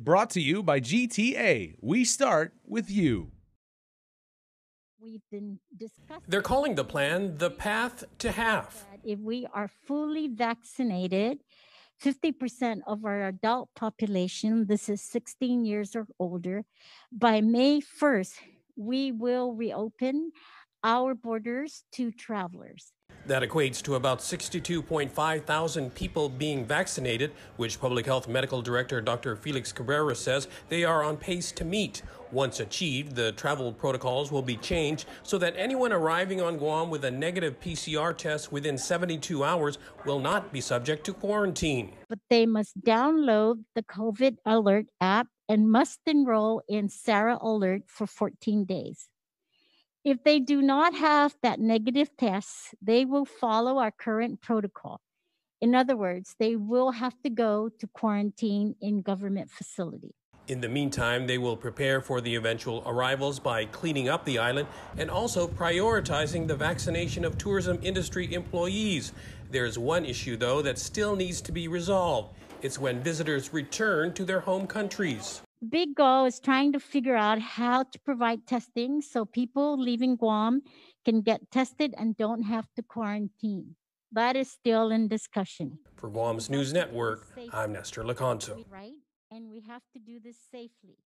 Brought to you by GTA. We start with you. We've been discussing. They're calling the plan the path to half. If we are fully vaccinated, 50% of our adult population, this is 16 years or older, by May 1st, we will reopen our borders to travelers. That equates to about 62.5 thousand people being vaccinated, which Public Health Medical Director Dr. Felix Cabrera says they are on pace to meet. Once achieved, the travel protocols will be changed so that anyone arriving on Guam with a negative PCR test within 72 hours will not be subject to quarantine. But they must download the COVID Alert app and must enroll in Sarah Alert for 14 days. If they do not have that negative test, they will follow our current protocol. In other words, they will have to go to quarantine in government facility. In the meantime, they will prepare for the eventual arrivals by cleaning up the island and also prioritizing the vaccination of tourism industry employees. There's one issue, though, that still needs to be resolved. It's when visitors return to their home countries big goal is trying to figure out how to provide testing so people leaving Guam can get tested and don't have to quarantine. That is still in discussion. For Guam's News Network, I'm Nestor Leconto. Right? And we have to do this safely.